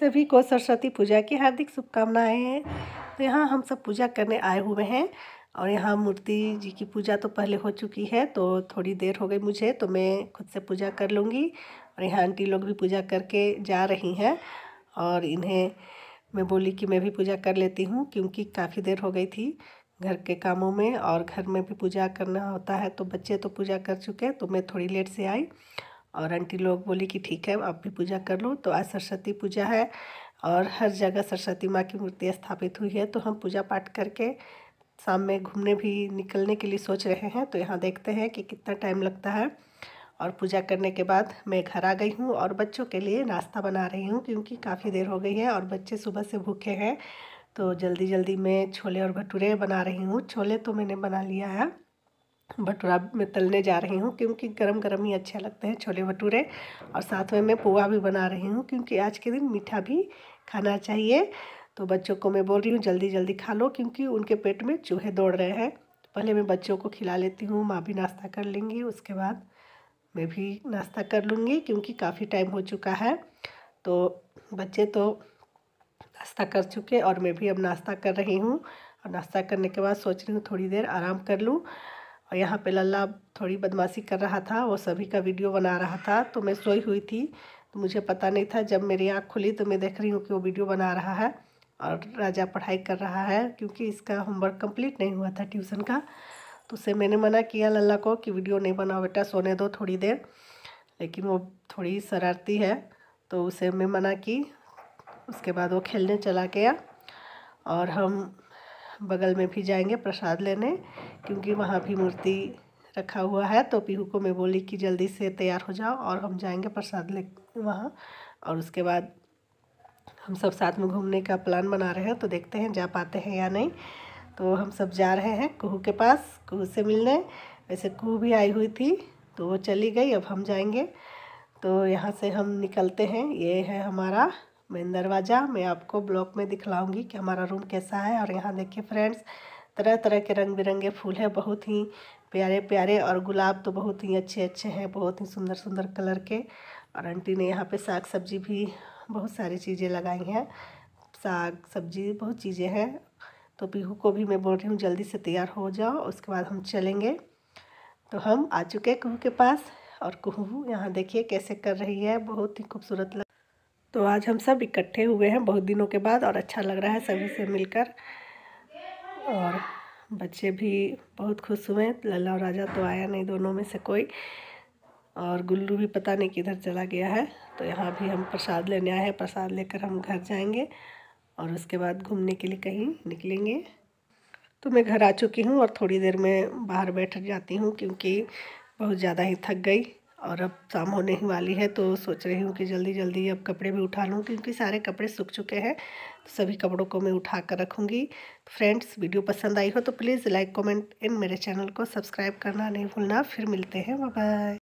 सभी को सरस्वती पूजा की हार्दिक शुभकामनाएँ हैं तो यहाँ हम सब पूजा करने आए हुए हैं और यहाँ मूर्ति जी की पूजा तो पहले हो चुकी है तो थोड़ी देर हो गई मुझे तो मैं खुद से पूजा कर लूँगी और यहाँ आंटी लोग भी पूजा करके जा रही हैं और इन्हें मैं बोली कि मैं भी पूजा कर लेती हूँ क्योंकि काफ़ी देर हो गई थी घर के कामों में और घर में भी पूजा करना होता है तो बच्चे तो पूजा कर चुके तो मैं थोड़ी लेट से आई और आंटी लोग बोले कि ठीक है आप भी पूजा कर लो तो आज सरस्वती पूजा है और हर जगह सरस्वती माँ की मूर्ति स्थापित हुई है तो हम पूजा पाठ करके शाम में घूमने भी निकलने के लिए सोच रहे हैं तो यहाँ देखते हैं कि कितना टाइम लगता है और पूजा करने के बाद मैं घर आ गई हूँ और बच्चों के लिए नाश्ता बना रही हूँ क्योंकि काफ़ी देर हो गई है और बच्चे सुबह से भूखे हैं तो जल्दी जल्दी मैं छोले और भटूरे बना रही हूँ छोले तो मैंने बना लिया है भटूरा मैं तलने जा रही हूँ क्योंकि गरम गरम ही अच्छे लगते हैं छोले भटूरे और साथ में मैं पोहा भी बना रही हूँ क्योंकि आज के दिन मीठा भी खाना चाहिए तो बच्चों को मैं बोल रही हूँ जल्दी जल्दी खा लो क्योंकि उनके पेट में चूहे दौड़ रहे हैं तो पहले मैं बच्चों को खिला लेती हूँ माँ भी नाश्ता कर लेंगी उसके बाद मैं भी नाश्ता कर लूँगी क्योंकि काफ़ी टाइम हो चुका है तो बच्चे तो नाश्ता कर चुके और मैं भी अब नाश्ता कर रही हूँ और नाश्ता करने के बाद सोच रही हूँ थोड़ी देर आराम कर लूँ और यहाँ पे लल्ला थोड़ी बदमाशी कर रहा था वो सभी का वीडियो बना रहा था तो मैं सोई हुई थी तो मुझे पता नहीं था जब मेरी आँख खुली तो मैं देख रही हूँ कि वो वीडियो बना रहा है और राजा पढ़ाई कर रहा है क्योंकि इसका होमवर्क कंप्लीट नहीं हुआ था ट्यूशन का तो उसे मैंने मना किया लल्ला को कि वीडियो नहीं बनाओ बेटा सोने दो थोड़ी देर लेकिन वो थोड़ी शरारती है तो उसे मैं मना की उसके बाद वो खेलने चला गया और हम बगल में भी जाएंगे प्रसाद लेने क्योंकि वहाँ भी मूर्ति रखा हुआ है तो पीहू को मैं बोली कि जल्दी से तैयार हो जाओ और हम जाएंगे प्रसाद ले वहाँ और उसके बाद हम सब साथ में घूमने का प्लान बना रहे हैं तो देखते हैं जा पाते हैं या नहीं तो हम सब जा रहे हैं कुहू के पास कुहू से मिलने वैसे कुहू भी आई हुई थी तो वो चली गई अब हम जाएंगे तो यहाँ से हम निकलते हैं ये है हमारा मेन दरवाज़ा मैं आपको ब्लॉक में दिखलाऊंगी कि हमारा रूम कैसा है और यहाँ देखिए फ्रेंड्स तरह तरह के रंग बिरंगे फूल हैं बहुत ही प्यारे प्यारे और गुलाब तो बहुत ही अच्छे अच्छे हैं बहुत ही सुंदर सुंदर कलर के और आंटी ने यहाँ पे साग सब्जी भी बहुत सारी चीज़ें लगाई हैं साग सब्जी बहुत चीज़ें हैं तो पीहू को भी मैं बोल रही हूँ जल्दी से तैयार हो जाओ उसके बाद हम चलेंगे तो हम आ चुके हैं कुहू के पास और कुहू यहाँ देखिए कैसे कर रही है बहुत ही खूबसूरत लग तो आज हम सब इकट्ठे हुए हैं बहुत दिनों के बाद और अच्छा लग रहा है सभी से मिलकर और बच्चे भी बहुत खुश हुए लल्ला और राजा तो आया नहीं दोनों में से कोई और गुल्लू भी पता नहीं किधर चला गया है तो यहाँ भी हम प्रसाद लेने आए हैं प्रसाद लेकर हम घर जाएंगे और उसके बाद घूमने के लिए कहीं निकलेंगे तो मैं घर आ चुकी हूँ और थोड़ी देर में बाहर बैठ जाती हूँ क्योंकि बहुत ज़्यादा ही थक गई और अब शाम होने ही वाली है तो सोच रही हूँ कि जल्दी जल्दी अब कपड़े भी उठा लूँ क्योंकि सारे कपड़े सूख चुके हैं तो सभी कपड़ों को मैं उठा कर रखूँगी फ्रेंड्स वीडियो पसंद आई हो तो प्लीज़ लाइक कमेंट इन मेरे चैनल को सब्सक्राइब करना नहीं भूलना फिर मिलते हैं बाय